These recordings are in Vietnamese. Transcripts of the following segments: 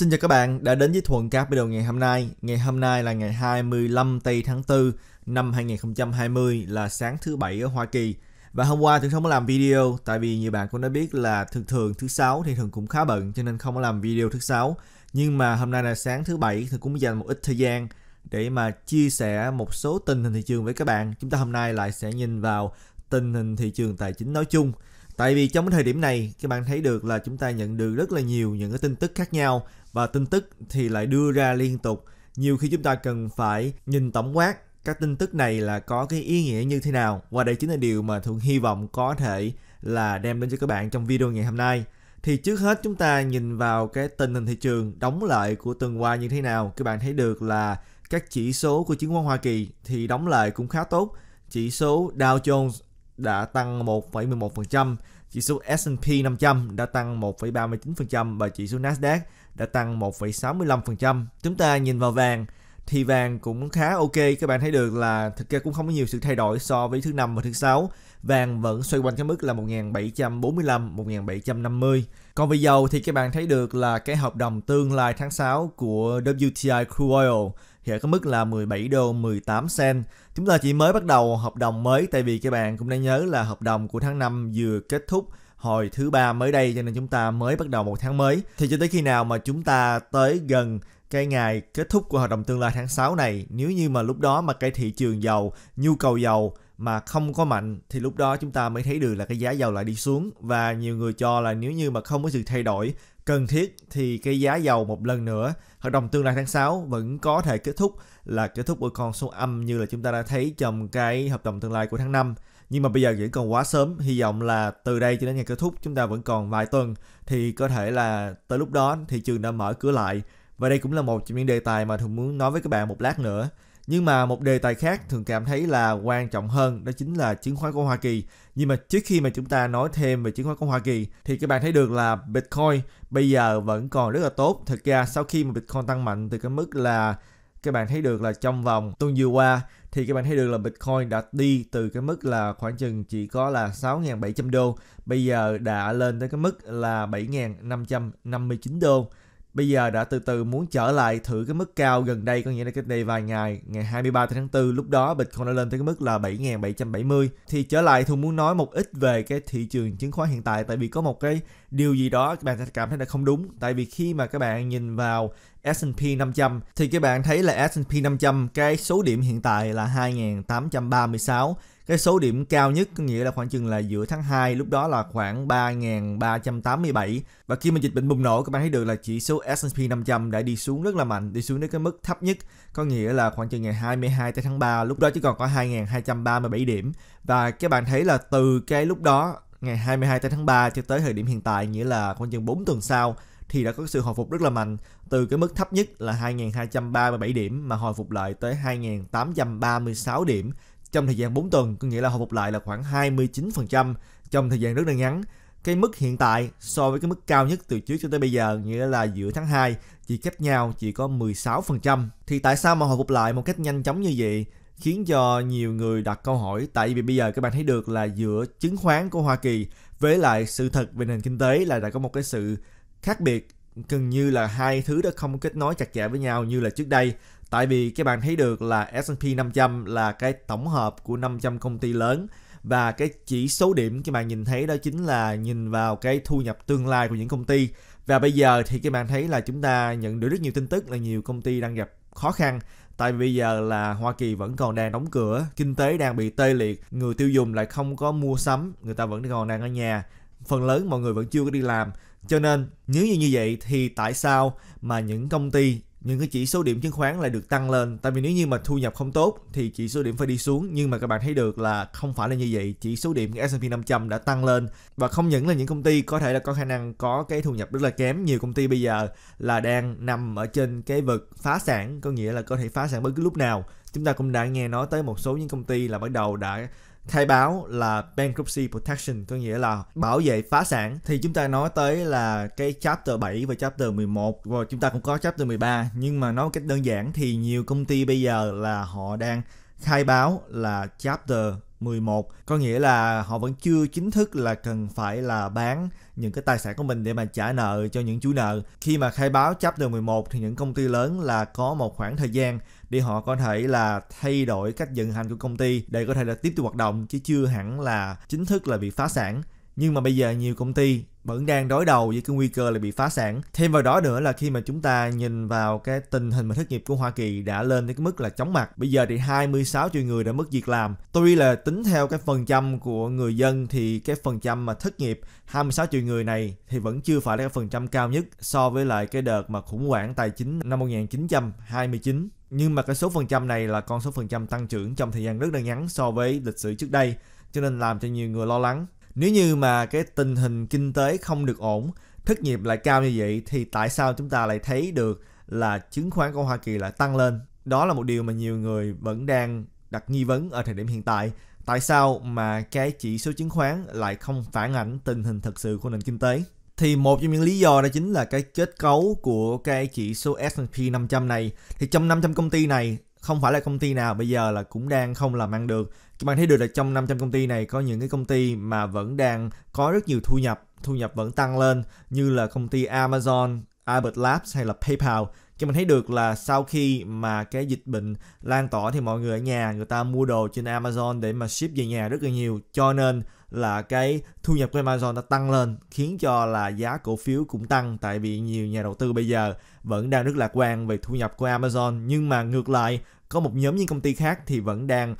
Xin chào các bạn đã đến với Thuận cáp video ngày hôm nay. Ngày hôm nay là ngày 25 tây tháng 4 năm 2020 là sáng thứ bảy ở Hoa Kỳ. Và hôm qua Thường không có làm video tại vì nhiều bạn cũng đã biết là thường thường thứ sáu thì thường cũng khá bận cho nên không có làm video thứ sáu. Nhưng mà hôm nay là sáng thứ bảy thì cũng dành một ít thời gian để mà chia sẻ một số tình hình thị trường với các bạn. Chúng ta hôm nay lại sẽ nhìn vào tình hình thị trường tài chính nói chung Tại vì trong cái thời điểm này các bạn thấy được là chúng ta nhận được rất là nhiều những cái tin tức khác nhau và tin tức thì lại đưa ra liên tục. Nhiều khi chúng ta cần phải nhìn tổng quát các tin tức này là có cái ý nghĩa như thế nào và đây chính là điều mà thường hy vọng có thể là đem đến cho các bạn trong video ngày hôm nay. Thì trước hết chúng ta nhìn vào cái tình hình thị trường đóng lại của tuần qua như thế nào. Các bạn thấy được là các chỉ số của chứng khoán Hoa Kỳ thì đóng lại cũng khá tốt. Chỉ số Dow Jones đã tăng 1,11%, chỉ số S&P 500 đã tăng 1,39% và chỉ số Nasdaq đã tăng 1,65%. Chúng ta nhìn vào vàng thì vàng cũng khá ok, các bạn thấy được là thực ra cũng không có nhiều sự thay đổi so với thứ năm và thứ sáu. Vàng vẫn xoay quanh cái mức là 1745 1750. Còn về dầu thì các bạn thấy được là cái hợp đồng tương lai tháng 6 của WTI Crude Oil hiện có mức là 17 đô 18 sen. Chúng ta chỉ mới bắt đầu hợp đồng mới tại vì các bạn cũng đã nhớ là hợp đồng của tháng 5 vừa kết thúc hồi thứ ba mới đây cho nên chúng ta mới bắt đầu một tháng mới. Thì cho tới khi nào mà chúng ta tới gần cái ngày kết thúc của hợp đồng tương lai tháng 6 này, nếu như mà lúc đó mà cái thị trường dầu, nhu cầu dầu mà không có mạnh thì lúc đó chúng ta mới thấy được là cái giá dầu lại đi xuống và nhiều người cho là nếu như mà không có sự thay đổi cần thiết thì cái giá dầu một lần nữa hợp đồng tương lai tháng 6 vẫn có thể kết thúc là kết thúc ở con số âm như là chúng ta đã thấy trong cái hợp đồng tương lai của tháng 5 nhưng mà bây giờ vẫn còn quá sớm hy vọng là từ đây cho đến ngày kết thúc chúng ta vẫn còn vài tuần thì có thể là tới lúc đó thị trường đã mở cửa lại và đây cũng là một trong những đề tài mà thường muốn nói với các bạn một lát nữa nhưng mà một đề tài khác thường cảm thấy là quan trọng hơn đó chính là chứng khoán của Hoa Kỳ. Nhưng mà trước khi mà chúng ta nói thêm về chứng khoán của Hoa Kỳ thì các bạn thấy được là Bitcoin bây giờ vẫn còn rất là tốt. Thực ra sau khi mà Bitcoin tăng mạnh từ cái mức là các bạn thấy được là trong vòng tuần vừa qua thì các bạn thấy được là Bitcoin đã đi từ cái mức là khoảng chừng chỉ có là 6.700 đô bây giờ đã lên tới cái mức là 7.559 đô bây giờ đã từ từ muốn trở lại thử cái mức cao gần đây có nghĩa là cách đây vài ngày ngày 23 tháng 4 lúc đó Bitcoin đã lên tới cái mức là 7.770 thì trở lại Thu muốn nói một ít về cái thị trường chứng khoán hiện tại tại vì có một cái điều gì đó các bạn sẽ cảm thấy là không đúng tại vì khi mà các bạn nhìn vào S&P 500 thì các bạn thấy là S&P 500 cái số điểm hiện tại là 2.836 cái số điểm cao nhất có nghĩa là khoảng chừng là giữa tháng 2 lúc đó là khoảng 3.387 và khi mà dịch bệnh bùng nổ các bạn thấy được là chỉ số S&P 500 đã đi xuống rất là mạnh đi xuống đến cái mức thấp nhất có nghĩa là khoảng chừng ngày 22 tới tháng 3 lúc đó chỉ còn có 2.237 điểm và các bạn thấy là từ cái lúc đó ngày 22 tới tháng 3 cho tới thời điểm hiện tại nghĩa là khoảng chừng 4 tuần sau thì đã có sự hồi phục rất là mạnh từ cái mức thấp nhất là 2.237 điểm mà hồi phục lại tới 2.836 điểm trong thời gian 4 tuần, có nghĩa là hồi phục lại là khoảng 29% trong thời gian rất là ngắn. Cái mức hiện tại so với cái mức cao nhất từ trước cho tới bây giờ, nghĩa là giữa tháng 2, chỉ cách nhau chỉ có 16%. Thì tại sao mà hồi phục lại một cách nhanh chóng như vậy? khiến cho nhiều người đặt câu hỏi tại vì bây giờ các bạn thấy được là giữa chứng khoán của Hoa Kỳ với lại sự thật về nền kinh tế là đã có một cái sự khác biệt gần như là hai thứ đã không kết nối chặt chẽ với nhau như là trước đây Tại vì các bạn thấy được là S&P 500 là cái tổng hợp của 500 công ty lớn và cái chỉ số điểm các bạn nhìn thấy đó chính là nhìn vào cái thu nhập tương lai của những công ty. Và bây giờ thì các bạn thấy là chúng ta nhận được rất nhiều tin tức là nhiều công ty đang gặp khó khăn tại vì bây giờ là Hoa Kỳ vẫn còn đang đóng cửa, kinh tế đang bị tê liệt, người tiêu dùng lại không có mua sắm, người ta vẫn còn đang ở nhà, phần lớn mọi người vẫn chưa có đi làm. Cho nên nếu như như vậy thì tại sao mà những công ty những cái chỉ số điểm chứng khoán lại được tăng lên tại vì nếu như mà thu nhập không tốt thì chỉ số điểm phải đi xuống nhưng mà các bạn thấy được là không phải là như vậy chỉ số điểm S&P 500 đã tăng lên và không những là những công ty có thể là có khả năng có cái thu nhập rất là kém nhiều công ty bây giờ là đang nằm ở trên cái vực phá sản có nghĩa là có thể phá sản bất cứ lúc nào chúng ta cũng đã nghe nói tới một số những công ty là bắt đầu đã khai báo là bankruptcy protection có nghĩa là bảo vệ phá sản thì chúng ta nói tới là cái chapter 7 và chapter 11 và chúng ta cũng có chapter 13 nhưng mà nói một cách đơn giản thì nhiều công ty bây giờ là họ đang khai báo là chapter 11 có nghĩa là họ vẫn chưa chính thức là cần phải là bán những cái tài sản của mình để mà trả nợ cho những chủ nợ. Khi mà khai báo chapter 11 thì những công ty lớn là có một khoảng thời gian để họ có thể là thay đổi cách vận hành của công ty để có thể là tiếp tục hoạt động chứ chưa hẳn là chính thức là bị phá sản nhưng mà bây giờ nhiều công ty vẫn đang đối đầu với cái nguy cơ là bị phá sản. Thêm vào đó nữa là khi mà chúng ta nhìn vào cái tình hình mà thất nghiệp của Hoa Kỳ đã lên đến cái mức là chóng mặt. Bây giờ thì 26 triệu người đã mất việc làm. Tuy là tính theo cái phần trăm của người dân thì cái phần trăm mà thất nghiệp 26 triệu người này thì vẫn chưa phải là cái phần trăm cao nhất so với lại cái đợt mà khủng hoảng tài chính năm 1929 nhưng mà cái số phần trăm này là con số phần trăm tăng trưởng trong thời gian rất là ngắn so với lịch sử trước đây cho nên làm cho nhiều người lo lắng nếu như mà cái tình hình kinh tế không được ổn, thất nghiệp lại cao như vậy thì tại sao chúng ta lại thấy được là chứng khoán của Hoa Kỳ lại tăng lên? Đó là một điều mà nhiều người vẫn đang đặt nghi vấn ở thời điểm hiện tại. Tại sao mà cái chỉ số chứng khoán lại không phản ảnh tình hình thực sự của nền kinh tế? thì một trong những lý do đó chính là cái kết cấu của cái chỉ số S&P 500 này thì trong 500 công ty này không phải là công ty nào bây giờ là cũng đang không làm ăn được bạn thấy được là trong 500 công ty này có những cái công ty mà vẫn đang có rất nhiều thu nhập thu nhập vẫn tăng lên như là công ty Amazon, Albert Labs hay là PayPal cho mình thấy được là sau khi mà cái dịch bệnh lan tỏa thì mọi người ở nhà người ta mua đồ trên Amazon để mà ship về nhà rất là nhiều cho nên là cái thu nhập của Amazon đã tăng lên khiến cho là giá cổ phiếu cũng tăng tại vì nhiều nhà đầu tư bây giờ vẫn đang rất lạc quan về thu nhập của Amazon nhưng mà ngược lại có một nhóm những công ty khác thì vẫn đang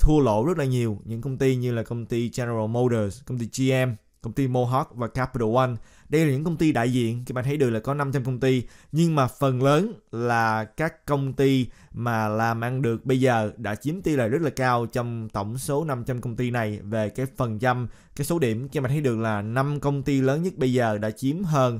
thua lỗ rất là nhiều những công ty như là công ty General Motors, công ty GM công ty Mohawk và Capital One. Đây là những công ty đại diện, các bạn thấy được là có 500 công ty, nhưng mà phần lớn là các công ty mà làm ăn được bây giờ đã chiếm tỷ lệ rất là cao trong tổng số 500 công ty này về cái phần trăm, cái số điểm các bạn thấy được là 5 công ty lớn nhất bây giờ đã chiếm hơn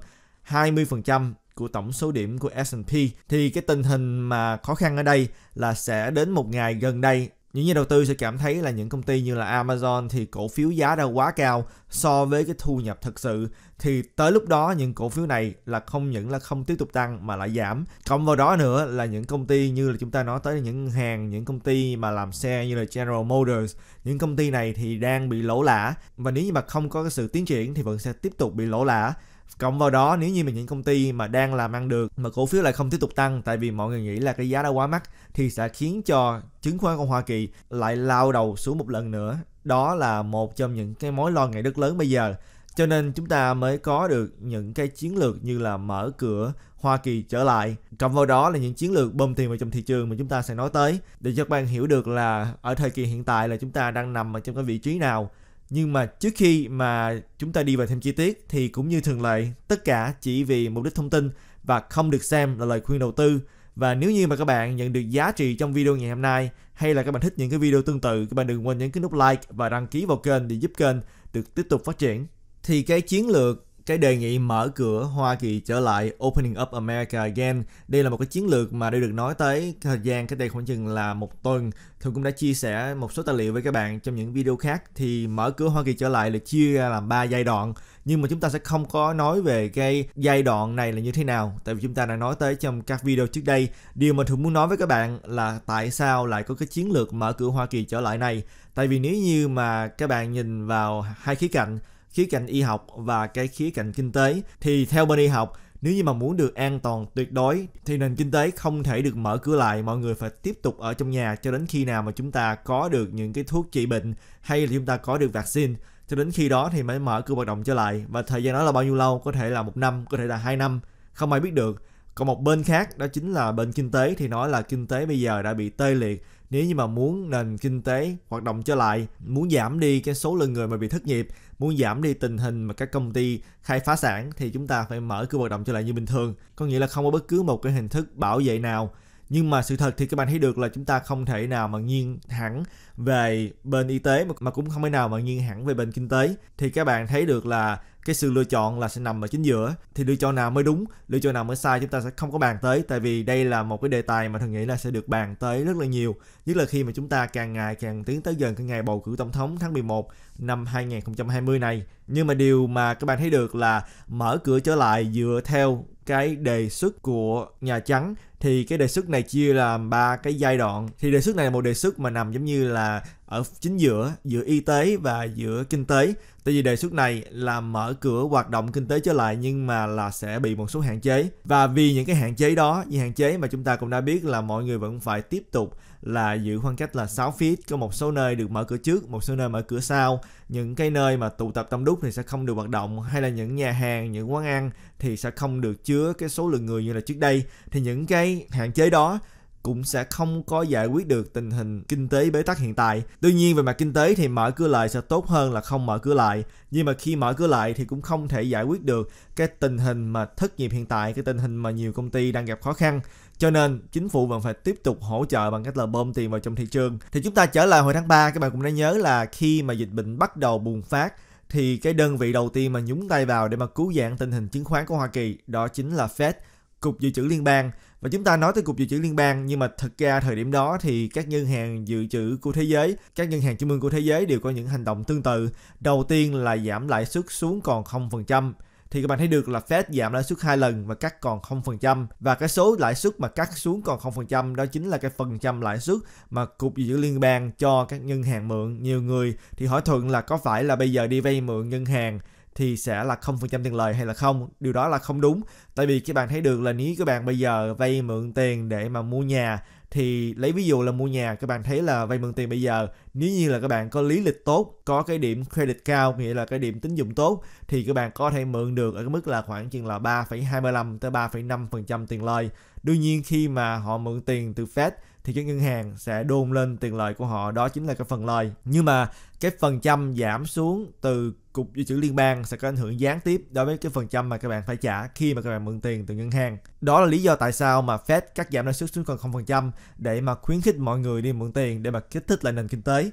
20% của tổng số điểm của S&P thì cái tình hình mà khó khăn ở đây là sẽ đến một ngày gần đây những nhà đầu tư sẽ cảm thấy là những công ty như là Amazon thì cổ phiếu giá đã quá cao so với cái thu nhập thực sự thì tới lúc đó những cổ phiếu này là không những là không tiếp tục tăng mà lại giảm cộng vào đó nữa là những công ty như là chúng ta nói tới những hàng những công ty mà làm xe như là General Motors những công ty này thì đang bị lỗ lã và nếu như mà không có cái sự tiến triển thì vẫn sẽ tiếp tục bị lỗ lã cộng vào đó nếu như mình những công ty mà đang làm ăn được mà cổ phiếu lại không tiếp tục tăng tại vì mọi người nghĩ là cái giá đã quá mắc thì sẽ khiến cho chứng khoán của Hoa Kỳ lại lao đầu xuống một lần nữa đó là một trong những cái mối lo ngại rất lớn bây giờ cho nên chúng ta mới có được những cái chiến lược như là mở cửa Hoa Kỳ trở lại cộng vào đó là những chiến lược bơm tiền vào trong thị trường mà chúng ta sẽ nói tới để cho các bạn hiểu được là ở thời kỳ hiện tại là chúng ta đang nằm ở trong cái vị trí nào nhưng mà trước khi mà chúng ta đi vào thêm chi tiết thì cũng như thường lệ tất cả chỉ vì mục đích thông tin và không được xem là lời khuyên đầu tư và nếu như mà các bạn nhận được giá trị trong video ngày hôm nay hay là các bạn thích những cái video tương tự các bạn đừng quên nhấn cái nút like và đăng ký vào kênh để giúp kênh được tiếp tục phát triển thì cái chiến lược cái đề nghị mở cửa Hoa Kỳ trở lại Opening Up America Again. Đây là một cái chiến lược mà đã được nói tới thời gian cách đây khoảng chừng là một tuần. Thường cũng đã chia sẻ một số tài liệu với các bạn trong những video khác thì mở cửa Hoa Kỳ trở lại được chia ra làm 3 giai đoạn. Nhưng mà chúng ta sẽ không có nói về cái giai đoạn này là như thế nào tại vì chúng ta đã nói tới trong các video trước đây. Điều mà thường muốn nói với các bạn là tại sao lại có cái chiến lược mở cửa Hoa Kỳ trở lại này. Tại vì nếu như mà các bạn nhìn vào hai khía cạnh khía cạnh y học và cái khía cạnh kinh tế thì theo bên y học nếu như mà muốn được an toàn tuyệt đối thì nền kinh tế không thể được mở cửa lại mọi người phải tiếp tục ở trong nhà cho đến khi nào mà chúng ta có được những cái thuốc trị bệnh hay là chúng ta có được vaccine cho đến khi đó thì mới mở cửa hoạt động trở lại và thời gian đó là bao nhiêu lâu có thể là một năm có thể là hai năm không ai biết được còn một bên khác đó chính là bên kinh tế thì nói là kinh tế bây giờ đã bị tê liệt nếu như mà muốn nền kinh tế hoạt động trở lại muốn giảm đi cái số lượng người mà bị thất nghiệp muốn giảm đi tình hình mà các công ty khai phá sản thì chúng ta phải mở cửa hoạt động trở lại như bình thường có nghĩa là không có bất cứ một cái hình thức bảo vệ nào nhưng mà sự thật thì các bạn thấy được là chúng ta không thể nào mà nghiêng hẳn về bên y tế mà cũng không thể nào mà nghiêng hẳn về bên kinh tế thì các bạn thấy được là cái sự lựa chọn là sẽ nằm ở chính giữa thì lựa chọn nào mới đúng lựa chọn nào mới sai chúng ta sẽ không có bàn tới tại vì đây là một cái đề tài mà thường nghĩ là sẽ được bàn tới rất là nhiều nhất là khi mà chúng ta càng ngày càng tiến tới gần cái ngày bầu cử tổng thống tháng 11 năm 2020 này nhưng mà điều mà các bạn thấy được là mở cửa trở lại dựa theo cái đề xuất của Nhà Trắng thì cái đề xuất này chia làm ba cái giai đoạn thì đề xuất này là một đề xuất mà nằm giống như là ở chính giữa giữa y tế và giữa kinh tế Tại vì đề xuất này là mở cửa hoạt động kinh tế trở lại nhưng mà là sẽ bị một số hạn chế. Và vì những cái hạn chế đó, những hạn chế mà chúng ta cũng đã biết là mọi người vẫn phải tiếp tục là giữ khoảng cách là 6 feet, có một số nơi được mở cửa trước, một số nơi mở cửa sau. Những cái nơi mà tụ tập đông đúc thì sẽ không được hoạt động hay là những nhà hàng, những quán ăn thì sẽ không được chứa cái số lượng người như là trước đây. Thì những cái hạn chế đó cũng sẽ không có giải quyết được tình hình kinh tế bế tắc hiện tại. Tuy nhiên về mặt kinh tế thì mở cửa lại sẽ tốt hơn là không mở cửa lại. Nhưng mà khi mở cửa lại thì cũng không thể giải quyết được cái tình hình mà thất nghiệp hiện tại, cái tình hình mà nhiều công ty đang gặp khó khăn. Cho nên chính phủ vẫn phải tiếp tục hỗ trợ bằng cách là bơm tiền vào trong thị trường. Thì chúng ta trở lại hồi tháng 3 các bạn cũng đã nhớ là khi mà dịch bệnh bắt đầu bùng phát thì cái đơn vị đầu tiên mà nhúng tay vào để mà cứu vãn tình hình chứng khoán của Hoa Kỳ đó chính là Fed, Cục Dự trữ Liên bang và chúng ta nói tới cục dự trữ liên bang nhưng mà thật ra thời điểm đó thì các ngân hàng dự trữ của thế giới, các ngân hàng trung ương của thế giới đều có những hành động tương tự. Đầu tiên là giảm lãi suất xuống còn 0%, thì các bạn thấy được là Fed giảm lãi suất hai lần và cắt còn 0% và cái số lãi suất mà cắt xuống còn 0% đó chính là cái phần trăm lãi suất mà cục dự trữ liên bang cho các ngân hàng mượn nhiều người thì hỏi thuận là có phải là bây giờ đi vay mượn ngân hàng thì sẽ là 0% tiền lời hay là không. Điều đó là không đúng. Tại vì các bạn thấy được là nếu các bạn bây giờ vay mượn tiền để mà mua nhà thì lấy ví dụ là mua nhà các bạn thấy là vay mượn tiền bây giờ nếu như là các bạn có lý lịch tốt có cái điểm credit cao nghĩa là cái điểm tín dụng tốt thì các bạn có thể mượn được ở cái mức là khoảng chừng là 3,25 tới 3,5 phần trăm tiền lời đương nhiên khi mà họ mượn tiền từ Fed thì các ngân hàng sẽ đôn lên tiền lời của họ đó chính là cái phần lời nhưng mà cái phần trăm giảm xuống từ cục dự trữ liên bang sẽ có ảnh hưởng gián tiếp đối với cái phần trăm mà các bạn phải trả khi mà các bạn mượn tiền từ ngân hàng đó là lý do tại sao mà Fed cắt giảm lãi suất xuống còn 0% để mà khuyến khích mọi người đi mượn tiền để mà kích thích lại nền kinh tế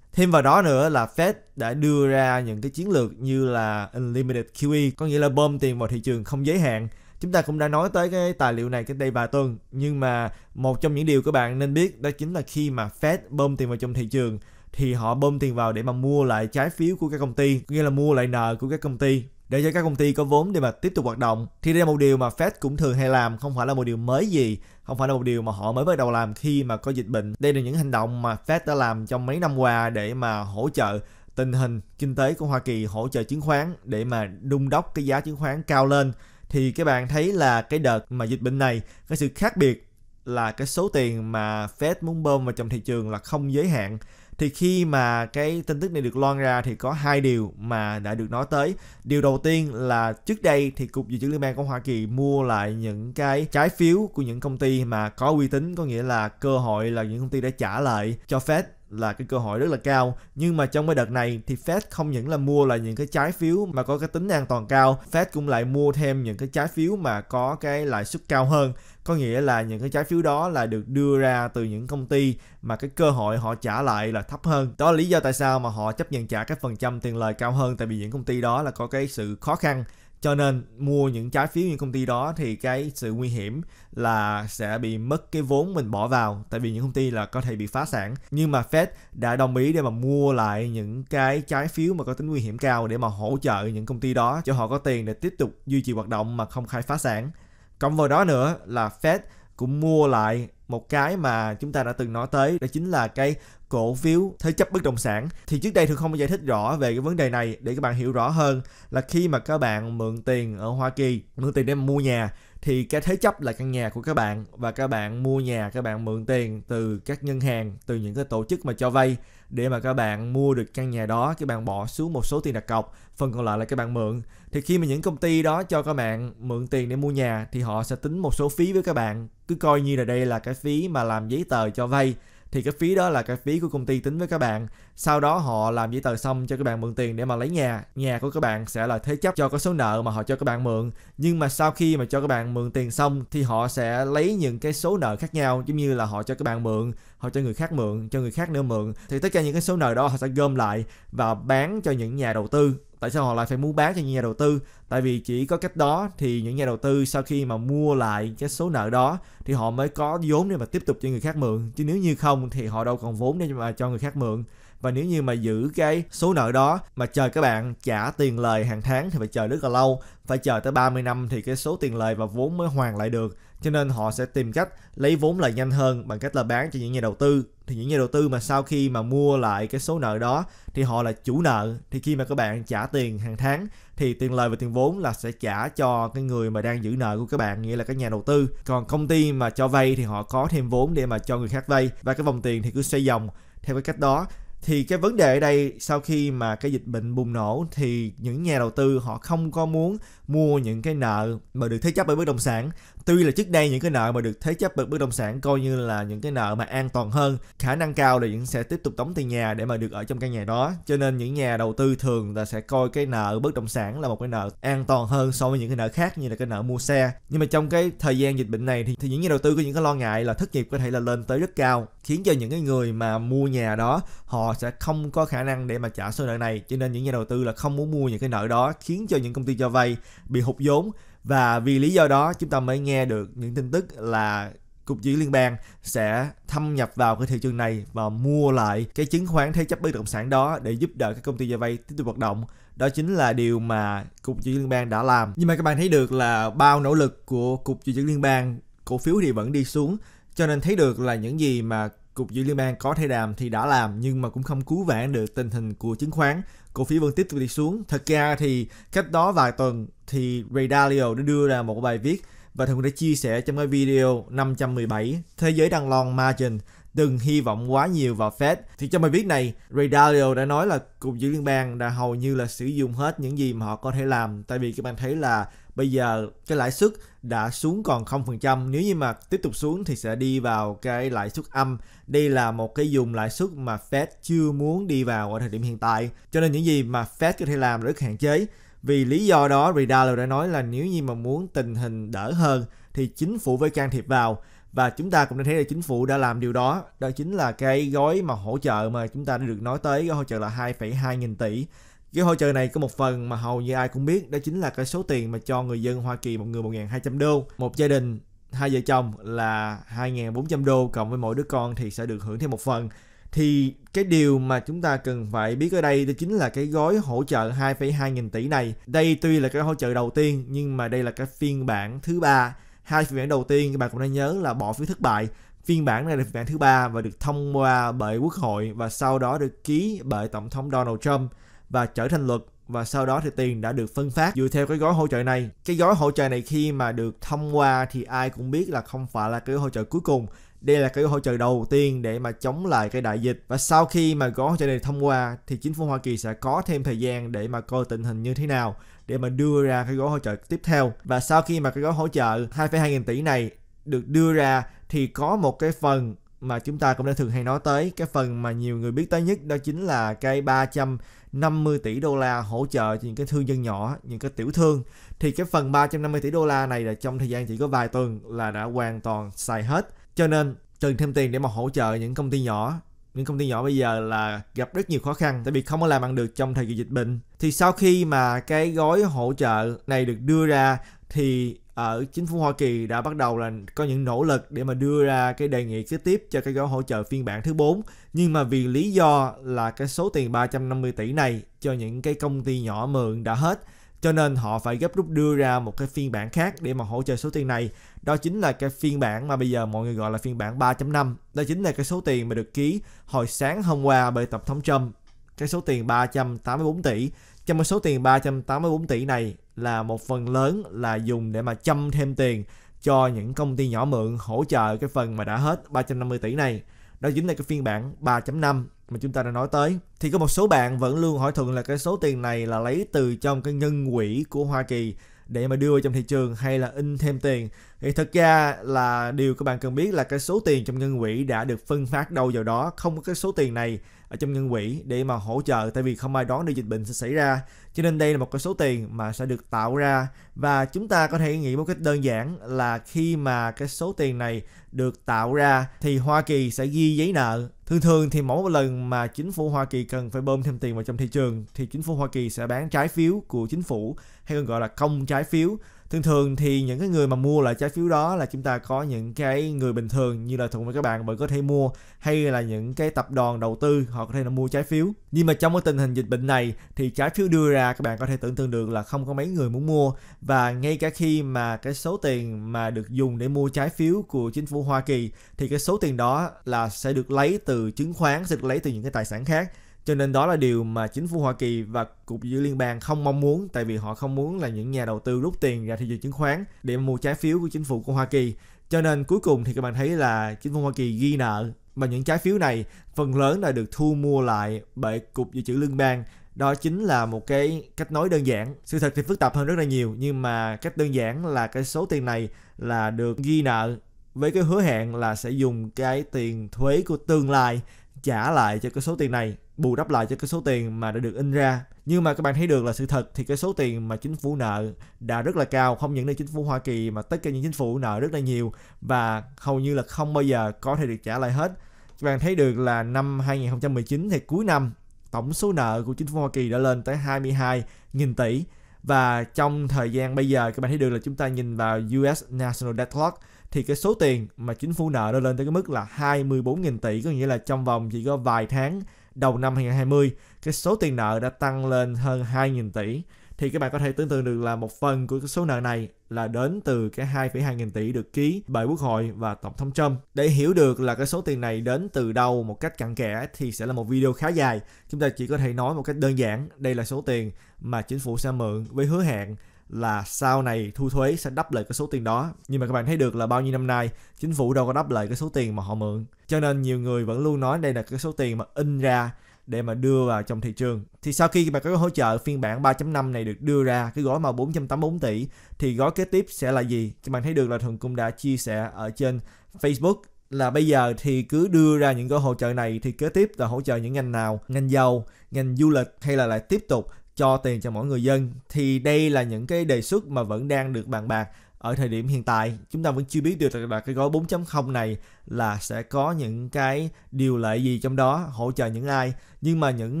Thêm vào đó nữa là Fed đã đưa ra những cái chiến lược như là Unlimited QE, có nghĩa là bơm tiền vào thị trường không giới hạn chúng ta cũng đã nói tới cái tài liệu này cách đây vài tuần nhưng mà một trong những điều các bạn nên biết đó chính là khi mà Fed bơm tiền vào trong thị trường thì họ bơm tiền vào để mà mua lại trái phiếu của các công ty nghĩa là mua lại nợ của các công ty để cho các công ty có vốn để mà tiếp tục hoạt động thì đây là một điều mà Fed cũng thường hay làm không phải là một điều mới gì không phải là một điều mà họ mới bắt đầu làm khi mà có dịch bệnh đây là những hành động mà Fed đã làm trong mấy năm qua để mà hỗ trợ tình hình kinh tế của Hoa Kỳ hỗ trợ chứng khoán để mà đung đốc cái giá chứng khoán cao lên thì các bạn thấy là cái đợt mà dịch bệnh này cái sự khác biệt là cái số tiền mà Fed muốn bơm vào trong thị trường là không giới hạn thì khi mà cái tin tức này được loan ra thì có hai điều mà đã được nói tới điều đầu tiên là trước đây thì cục dự trữ liên bang của hoa kỳ mua lại những cái trái phiếu của những công ty mà có uy tín có nghĩa là cơ hội là những công ty đã trả lại cho fed là cái cơ hội rất là cao nhưng mà trong cái đợt này thì Fed không những là mua là những cái trái phiếu mà có cái tính an toàn cao Fed cũng lại mua thêm những cái trái phiếu mà có cái lãi suất cao hơn có nghĩa là những cái trái phiếu đó là được đưa ra từ những công ty mà cái cơ hội họ trả lại là thấp hơn đó là lý do tại sao mà họ chấp nhận trả cái phần trăm tiền lời cao hơn tại vì những công ty đó là có cái sự khó khăn cho nên mua những trái phiếu những công ty đó thì cái sự nguy hiểm là sẽ bị mất cái vốn mình bỏ vào tại vì những công ty là có thể bị phá sản nhưng mà Fed đã đồng ý để mà mua lại những cái trái phiếu mà có tính nguy hiểm cao để mà hỗ trợ những công ty đó cho họ có tiền để tiếp tục duy trì hoạt động mà không khai phá sản cộng vào đó nữa là Fed cũng mua lại một cái mà chúng ta đã từng nói tới đó chính là cái cổ phiếu thế chấp bất động sản thì trước đây thường không giải thích rõ về cái vấn đề này để các bạn hiểu rõ hơn là khi mà các bạn mượn tiền ở Hoa Kỳ mượn tiền để mua nhà thì cái thế chấp là căn nhà của các bạn và các bạn mua nhà các bạn mượn tiền từ các ngân hàng từ những cái tổ chức mà cho vay để mà các bạn mua được căn nhà đó các bạn bỏ xuống một số tiền đặt cọc phần còn lại là các bạn mượn thì khi mà những công ty đó cho các bạn mượn tiền để mua nhà thì họ sẽ tính một số phí với các bạn cứ coi như là đây là cái phí mà làm giấy tờ cho vay thì cái phí đó là cái phí của công ty tính với các bạn sau đó họ làm giấy tờ xong cho các bạn mượn tiền để mà lấy nhà nhà của các bạn sẽ là thế chấp cho cái số nợ mà họ cho các bạn mượn nhưng mà sau khi mà cho các bạn mượn tiền xong thì họ sẽ lấy những cái số nợ khác nhau giống như là họ cho các bạn mượn họ cho người khác mượn cho người khác nữa mượn thì tất cả những cái số nợ đó họ sẽ gom lại và bán cho những nhà đầu tư tại sao họ lại phải muốn bán cho những nhà đầu tư tại vì chỉ có cách đó thì những nhà đầu tư sau khi mà mua lại cái số nợ đó thì họ mới có vốn để mà tiếp tục cho người khác mượn chứ nếu như không thì họ đâu còn vốn để mà cho người khác mượn và nếu như mà giữ cái số nợ đó mà chờ các bạn trả tiền lời hàng tháng thì phải chờ rất là lâu phải chờ tới 30 năm thì cái số tiền lời và vốn mới hoàn lại được cho nên họ sẽ tìm cách lấy vốn lại nhanh hơn bằng cách là bán cho những nhà đầu tư thì những nhà đầu tư mà sau khi mà mua lại cái số nợ đó thì họ là chủ nợ thì khi mà các bạn trả tiền hàng tháng thì tiền lời và tiền vốn là sẽ trả cho cái người mà đang giữ nợ của các bạn nghĩa là các nhà đầu tư còn công ty mà cho vay thì họ có thêm vốn để mà cho người khác vay và cái vòng tiền thì cứ xoay vòng theo cái cách đó thì cái vấn đề ở đây sau khi mà cái dịch bệnh bùng nổ thì những nhà đầu tư họ không có muốn mua những cái nợ mà được thế chấp bởi bất động sản tuy là trước đây những cái nợ mà được thế chấp bởi bất động sản coi như là những cái nợ mà an toàn hơn khả năng cao là những sẽ tiếp tục đóng tiền nhà để mà được ở trong căn nhà đó cho nên những nhà đầu tư thường là sẽ coi cái nợ bất động sản là một cái nợ an toàn hơn so với những cái nợ khác như là cái nợ mua xe nhưng mà trong cái thời gian dịch bệnh này thì, thì những nhà đầu tư có những cái lo ngại là thất nghiệp có thể là lên tới rất cao khiến cho những cái người mà mua nhà đó họ sẽ không có khả năng để mà trả số nợ này cho nên những nhà đầu tư là không muốn mua những cái nợ đó khiến cho những công ty cho vay bị hụt vốn và vì lý do đó chúng ta mới nghe được những tin tức là cục dự liên bang sẽ thâm nhập vào cái thị trường này và mua lại cái chứng khoán thế chấp bất động sản đó để giúp đỡ các công ty cho vay tiếp tục hoạt động đó chính là điều mà cục dự liên bang đã làm nhưng mà các bạn thấy được là bao nỗ lực của cục dự liên bang cổ phiếu thì vẫn đi xuống cho nên thấy được là những gì mà cục dự liên bang có thể làm thì đã làm nhưng mà cũng không cứu vãn được tình hình của chứng khoán cổ phiếu vẫn tiếp tục đi xuống thật ra thì cách đó vài tuần thì Ray Dalio đã đưa ra một bài viết và thường đã chia sẻ trong cái video 517 Thế giới đang lon margin đừng hy vọng quá nhiều vào Fed. Thì trong bài viết này, Ray Dalio đã nói là Cục Dự liên bang đã hầu như là sử dụng hết những gì mà họ có thể làm tại vì các bạn thấy là bây giờ cái lãi suất đã xuống còn 0%, nếu như mà tiếp tục xuống thì sẽ đi vào cái lãi suất âm. Đây là một cái dùng lãi suất mà Fed chưa muốn đi vào ở thời điểm hiện tại. Cho nên những gì mà Fed có thể làm rất hạn chế. Vì lý do đó, Ridal đã nói là nếu như mà muốn tình hình đỡ hơn thì chính phủ phải can thiệp vào và chúng ta cũng đã thấy là chính phủ đã làm điều đó đó chính là cái gói mà hỗ trợ mà chúng ta đã được nói tới gói hỗ trợ là 2,2 nghìn tỷ cái hỗ trợ này có một phần mà hầu như ai cũng biết đó chính là cái số tiền mà cho người dân Hoa Kỳ một người 1.200 đô. Một gia đình hai vợ chồng là 2.400 đô cộng với mỗi đứa con thì sẽ được hưởng thêm một phần. Thì cái điều mà chúng ta cần phải biết ở đây đó chính là cái gói hỗ trợ 2,2 nghìn tỷ này. Đây tuy là cái hỗ trợ đầu tiên nhưng mà đây là cái phiên bản thứ ba. Hai phiên bản đầu tiên các bạn cũng đã nhớ là bỏ phiếu thất bại. Phiên bản này là phiên bản thứ ba và được thông qua bởi Quốc hội và sau đó được ký bởi Tổng thống Donald Trump và trở thành luật và sau đó thì tiền đã được phân phát dựa theo cái gói hỗ trợ này. Cái gói hỗ trợ này khi mà được thông qua thì ai cũng biết là không phải là cái hỗ trợ cuối cùng. Đây là cái hỗ trợ đầu tiên để mà chống lại cái đại dịch và sau khi mà gói hỗ trợ này thông qua thì chính phủ Hoa Kỳ sẽ có thêm thời gian để mà coi tình hình như thế nào để mà đưa ra cái gói hỗ trợ tiếp theo. Và sau khi mà cái gói hỗ trợ 2,2 nghìn tỷ này được đưa ra thì có một cái phần mà chúng ta cũng đã thường hay nói tới cái phần mà nhiều người biết tới nhất đó chính là cái 300 50 tỷ đô la hỗ trợ cho những cái thương dân nhỏ, những cái tiểu thương thì cái phần 350 tỷ đô la này là trong thời gian chỉ có vài tuần là đã hoàn toàn xài hết. Cho nên cần thêm tiền để mà hỗ trợ những công ty nhỏ những công ty nhỏ bây giờ là gặp rất nhiều khó khăn tại vì không có làm ăn được trong thời kỳ dịch bệnh thì sau khi mà cái gói hỗ trợ này được đưa ra thì ở ờ, chính phủ Hoa Kỳ đã bắt đầu là có những nỗ lực để mà đưa ra cái đề nghị kế tiếp cho cái gói hỗ trợ phiên bản thứ 4 nhưng mà vì lý do là cái số tiền 350 tỷ này cho những cái công ty nhỏ mượn đã hết cho nên họ phải gấp rút đưa ra một cái phiên bản khác để mà hỗ trợ số tiền này đó chính là cái phiên bản mà bây giờ mọi người gọi là phiên bản 3.5 đó chính là cái số tiền mà được ký hồi sáng hôm qua bởi tổng thống Trump cái số tiền 384 tỷ trong một số tiền 384 tỷ này là một phần lớn là dùng để mà chăm thêm tiền cho những công ty nhỏ mượn hỗ trợ cái phần mà đã hết 350 tỷ này. Đó chính là cái phiên bản 3.5 mà chúng ta đã nói tới. Thì có một số bạn vẫn luôn hỏi thuận là cái số tiền này là lấy từ trong cái ngân quỹ của Hoa Kỳ để mà đưa vào trong thị trường hay là in thêm tiền thì thật ra là điều các bạn cần biết là cái số tiền trong ngân quỹ đã được phân phát đâu vào đó không có cái số tiền này ở trong ngân quỹ để mà hỗ trợ tại vì không ai đoán được dịch bệnh sẽ xảy ra cho nên đây là một cái số tiền mà sẽ được tạo ra và chúng ta có thể nghĩ một cách đơn giản là khi mà cái số tiền này được tạo ra thì Hoa Kỳ sẽ ghi giấy nợ Thường thường thì mỗi một lần mà chính phủ Hoa Kỳ cần phải bơm thêm tiền vào trong thị trường thì chính phủ Hoa Kỳ sẽ bán trái phiếu của chính phủ hay còn gọi là công trái phiếu thường thường thì những cái người mà mua lại trái phiếu đó là chúng ta có những cái người bình thường như là thường với các bạn bởi có thể mua hay là những cái tập đoàn đầu tư họ có thể là mua trái phiếu nhưng mà trong cái tình hình dịch bệnh này thì trái phiếu đưa ra các bạn có thể tưởng tượng được là không có mấy người muốn mua và ngay cả khi mà cái số tiền mà được dùng để mua trái phiếu của chính phủ Hoa Kỳ thì cái số tiền đó là sẽ được lấy từ chứng khoán sẽ được lấy từ những cái tài sản khác cho nên đó là điều mà chính phủ Hoa Kỳ và cục dự liên bang không mong muốn tại vì họ không muốn là những nhà đầu tư rút tiền ra thị trường chứng khoán để mua trái phiếu của chính phủ của Hoa Kỳ cho nên cuối cùng thì các bạn thấy là chính phủ Hoa Kỳ ghi nợ và những trái phiếu này phần lớn là được thu mua lại bởi cục dự trữ liên bang đó chính là một cái cách nói đơn giản sự thật thì phức tạp hơn rất là nhiều nhưng mà cách đơn giản là cái số tiền này là được ghi nợ với cái hứa hẹn là sẽ dùng cái tiền thuế của tương lai trả lại cho cái số tiền này bù đắp lại cho cái số tiền mà đã được in ra nhưng mà các bạn thấy được là sự thật thì cái số tiền mà chính phủ nợ đã rất là cao không những nơi chính phủ Hoa Kỳ mà tất cả những chính phủ nợ rất là nhiều và hầu như là không bao giờ có thể được trả lại hết các bạn thấy được là năm 2019 thì cuối năm tổng số nợ của chính phủ Hoa Kỳ đã lên tới 22.000 tỷ và trong thời gian bây giờ các bạn thấy được là chúng ta nhìn vào US National Debt Clock thì cái số tiền mà chính phủ nợ đã lên tới cái mức là 24.000 tỷ có nghĩa là trong vòng chỉ có vài tháng đầu năm 2020, cái số tiền nợ đã tăng lên hơn 2.000 tỷ thì các bạn có thể tưởng tượng được là một phần của cái số nợ này là đến từ cái 2,2 nghìn tỷ được ký bởi Quốc hội và Tổng thống Trump. Để hiểu được là cái số tiền này đến từ đâu một cách cặn kẽ thì sẽ là một video khá dài. Chúng ta chỉ có thể nói một cách đơn giản, đây là số tiền mà chính phủ sẽ mượn với hứa hẹn là sau này thu thuế sẽ đắp lại cái số tiền đó nhưng mà các bạn thấy được là bao nhiêu năm nay chính phủ đâu có đắp lại cái số tiền mà họ mượn cho nên nhiều người vẫn luôn nói đây là cái số tiền mà in ra để mà đưa vào trong thị trường. Thì sau khi mà có hỗ trợ phiên bản 3.5 này được đưa ra, cái gói mà 484 tỷ thì gói kế tiếp sẽ là gì? Các bạn thấy được là Thuần cũng đã chia sẻ ở trên Facebook là bây giờ thì cứ đưa ra những gói hỗ trợ này thì kế tiếp là hỗ trợ những ngành nào, ngành dầu, ngành du lịch hay là lại tiếp tục cho tiền cho mỗi người dân thì đây là những cái đề xuất mà vẫn đang được bàn bạc ở thời điểm hiện tại chúng ta vẫn chưa biết được là cái gói 4.0 này là sẽ có những cái điều lệ gì trong đó hỗ trợ những ai nhưng mà những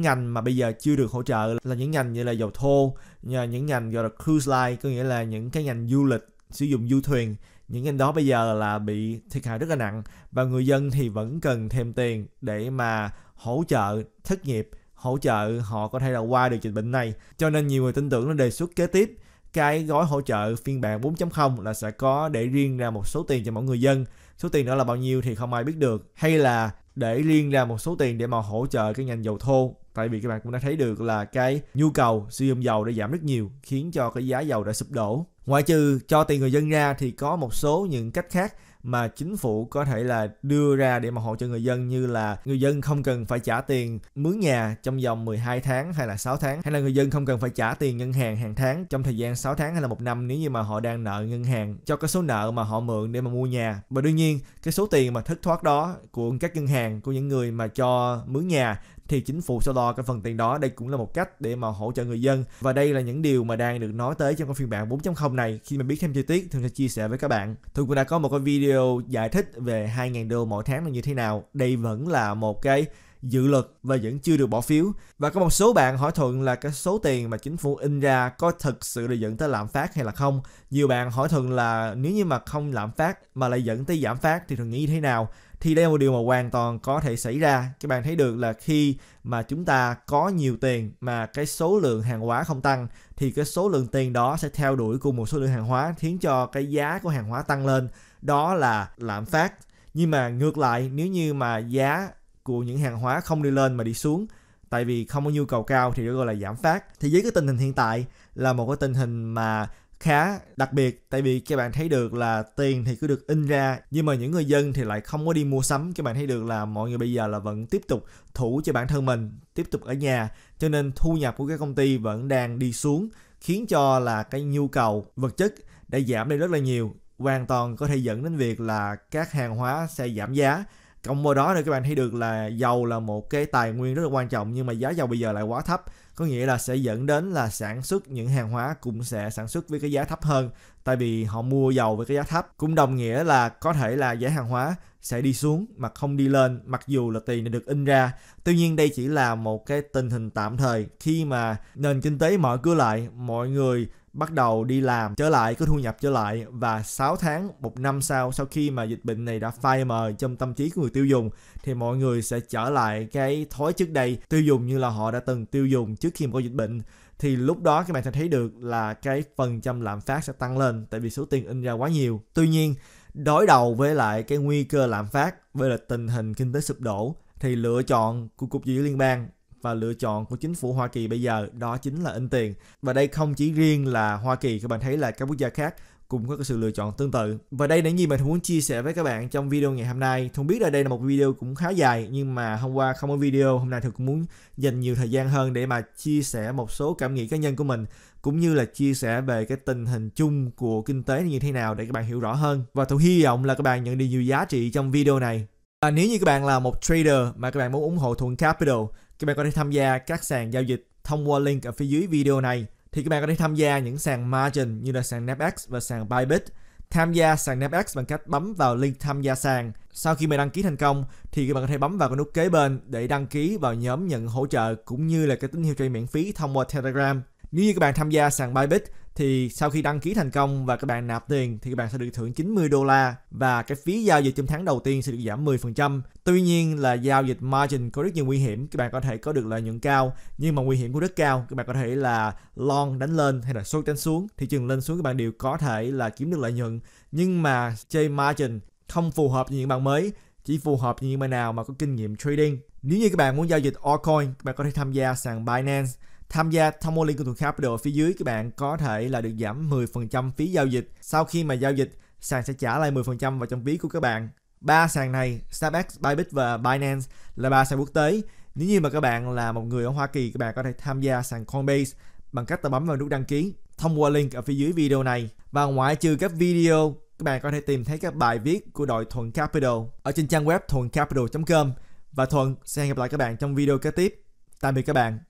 ngành mà bây giờ chưa được hỗ trợ là những ngành như là dầu thô như những ngành gọi là cruise line có nghĩa là những cái ngành du lịch sử dụng du thuyền những ngành đó bây giờ là bị thiệt hại rất là nặng và người dân thì vẫn cần thêm tiền để mà hỗ trợ thất nghiệp hỗ trợ họ có thể là qua được dịch bệnh này cho nên nhiều người tin tưởng nó đề xuất kế tiếp cái gói hỗ trợ phiên bản 4.0 là sẽ có để riêng ra một số tiền cho mọi người dân số tiền đó là bao nhiêu thì không ai biết được hay là để riêng ra một số tiền để mà hỗ trợ cái ngành dầu thô tại vì các bạn cũng đã thấy được là cái nhu cầu sử dụng dầu đã giảm rất nhiều khiến cho cái giá dầu đã sụp đổ ngoại trừ cho tiền người dân ra thì có một số những cách khác mà chính phủ có thể là đưa ra để mà hỗ trợ người dân như là người dân không cần phải trả tiền mướn nhà trong vòng 12 tháng hay là 6 tháng hay là người dân không cần phải trả tiền ngân hàng hàng tháng trong thời gian 6 tháng hay là một năm nếu như mà họ đang nợ ngân hàng cho cái số nợ mà họ mượn để mà mua nhà và đương nhiên cái số tiền mà thất thoát đó của các ngân hàng của những người mà cho mướn nhà thì chính phủ sẽ lo cái phần tiền đó đây cũng là một cách để mà hỗ trợ người dân và đây là những điều mà đang được nói tới trong cái phiên bản 4.0 này khi mà biết thêm chi tiết thường sẽ chia sẻ với các bạn thường cũng đã có một cái video giải thích về 2.000 đô mỗi tháng là như thế nào đây vẫn là một cái dự luật và vẫn chưa được bỏ phiếu. Và có một số bạn hỏi Thuận là cái số tiền mà chính phủ in ra có thực sự là dẫn tới lạm phát hay là không. Nhiều bạn hỏi Thuận là nếu như mà không lạm phát mà lại dẫn tới giảm phát thì thường nghĩ thế nào? thì đây là một điều mà hoàn toàn có thể xảy ra các bạn thấy được là khi mà chúng ta có nhiều tiền mà cái số lượng hàng hóa không tăng thì cái số lượng tiền đó sẽ theo đuổi cùng một số lượng hàng hóa khiến cho cái giá của hàng hóa tăng lên đó là lạm phát nhưng mà ngược lại nếu như mà giá của những hàng hóa không đi lên mà đi xuống tại vì không có nhu cầu cao thì được gọi là giảm phát thì với cái tình hình hiện tại là một cái tình hình mà khá đặc biệt tại vì các bạn thấy được là tiền thì cứ được in ra nhưng mà những người dân thì lại không có đi mua sắm các bạn thấy được là mọi người bây giờ là vẫn tiếp tục thủ cho bản thân mình tiếp tục ở nhà cho nên thu nhập của các công ty vẫn đang đi xuống khiến cho là cái nhu cầu vật chất đã giảm đi rất là nhiều hoàn toàn có thể dẫn đến việc là các hàng hóa sẽ giảm giá cộng vào đó nữa các bạn thấy được là dầu là một cái tài nguyên rất là quan trọng nhưng mà giá dầu bây giờ lại quá thấp có nghĩa là sẽ dẫn đến là sản xuất những hàng hóa cũng sẽ sản xuất với cái giá thấp hơn tại vì họ mua dầu với cái giá thấp cũng đồng nghĩa là có thể là giá hàng hóa sẽ đi xuống mà không đi lên mặc dù là tiền được in ra tuy nhiên đây chỉ là một cái tình hình tạm thời khi mà nền kinh tế mở cửa lại mọi người bắt đầu đi làm trở lại có thu nhập trở lại và 6 tháng một năm sau sau khi mà dịch bệnh này đã phai mờ trong tâm trí của người tiêu dùng thì mọi người sẽ trở lại cái thói trước đây tiêu dùng như là họ đã từng tiêu dùng trước khi mà có dịch bệnh thì lúc đó các bạn sẽ thấy được là cái phần trăm lạm phát sẽ tăng lên tại vì số tiền in ra quá nhiều tuy nhiên đối đầu với lại cái nguy cơ lạm phát với là tình hình kinh tế sụp đổ thì lựa chọn của cục dự trữ liên bang và lựa chọn của chính phủ Hoa Kỳ bây giờ đó chính là in tiền. Và đây không chỉ riêng là Hoa Kỳ, các bạn thấy là các quốc gia khác cũng có cái sự lựa chọn tương tự. Và đây là gì mình muốn chia sẻ với các bạn trong video ngày hôm nay. Thông biết là đây là một video cũng khá dài nhưng mà hôm qua không có video, hôm nay thì cũng muốn dành nhiều thời gian hơn để mà chia sẻ một số cảm nghĩ cá nhân của mình cũng như là chia sẻ về cái tình hình chung của kinh tế như thế nào để các bạn hiểu rõ hơn. Và tôi hy vọng là các bạn nhận được nhiều giá trị trong video này. À, nếu như các bạn là một trader mà các bạn muốn ủng hộ Thuận Capital các bạn có thể tham gia các sàn giao dịch thông qua link ở phía dưới video này thì các bạn có thể tham gia những sàn margin như là sàn Napex và sàn Bybit. Tham gia sàn Napex bằng cách bấm vào link tham gia sàn. Sau khi mà đăng ký thành công thì các bạn có thể bấm vào cái nút kế bên để đăng ký vào nhóm nhận hỗ trợ cũng như là cái tín hiệu chơi miễn phí thông qua Telegram. Nếu như các bạn tham gia sàn Bybit thì sau khi đăng ký thành công và các bạn nạp tiền thì các bạn sẽ được thưởng 90 đô la và cái phí giao dịch trong tháng đầu tiên sẽ được giảm 10%. Tuy nhiên là giao dịch margin có rất nhiều nguy hiểm, các bạn có thể có được lợi nhuận cao nhưng mà nguy hiểm cũng rất cao. Các bạn có thể là long đánh lên hay là short đánh xuống, thị trường lên xuống các bạn đều có thể là kiếm được lợi nhuận nhưng mà chơi margin không phù hợp với những bạn mới chỉ phù hợp với những bạn nào mà có kinh nghiệm trading. Nếu như các bạn muốn giao dịch altcoin, các bạn có thể tham gia sàn Binance Tham gia thông link Tomo Lincoln Capital phía dưới các bạn có thể là được giảm 10% phí giao dịch. Sau khi mà giao dịch, sàn sẽ trả lại 10% vào trong ví của các bạn. Ba sàn này, stabex, Bybit và Binance là ba sàn quốc tế. Nếu như mà các bạn là một người ở Hoa Kỳ, các bạn có thể tham gia sàn Coinbase bằng cách ta bấm vào nút đăng ký thông qua link ở phía dưới video này. Và ngoại trừ các video, các bạn có thể tìm thấy các bài viết của đội Thuận Capital ở trên trang web thuầncapital.com và Thuận sẽ hẹn gặp lại các bạn trong video kế tiếp. Tạm biệt các bạn.